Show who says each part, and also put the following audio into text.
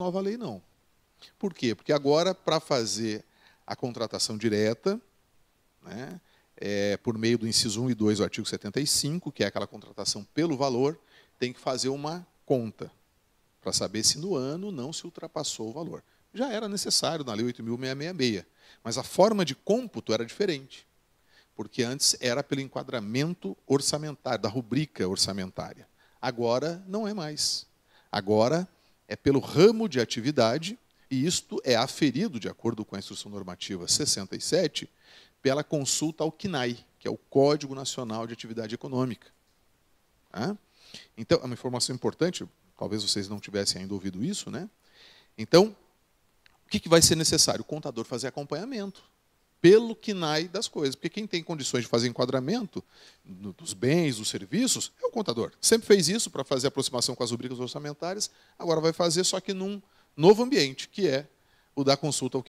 Speaker 1: nova lei, não. Por quê? Porque agora, para fazer a contratação direta, né, é, por meio do inciso 1 e 2 do artigo 75, que é aquela contratação pelo valor, tem que fazer uma conta para saber se no ano não se ultrapassou o valor. Já era necessário na Lei 8.666, mas a forma de cômputo era diferente, porque antes era pelo enquadramento orçamentário, da rubrica orçamentária. Agora não é mais. Agora é pelo ramo de atividade, e isto é aferido, de acordo com a Instrução Normativa 67, pela consulta ao CNAE, que é o Código Nacional de Atividade Econômica. Então, é uma informação importante, talvez vocês não tivessem ainda ouvido isso, né? Então, o que vai ser necessário? O contador fazer acompanhamento pelo KINAI das coisas. Porque quem tem condições de fazer enquadramento dos bens, dos serviços, é o contador. Sempre fez isso para fazer aproximação com as rubricas orçamentárias, agora vai fazer só que num novo ambiente, que é o da consulta ao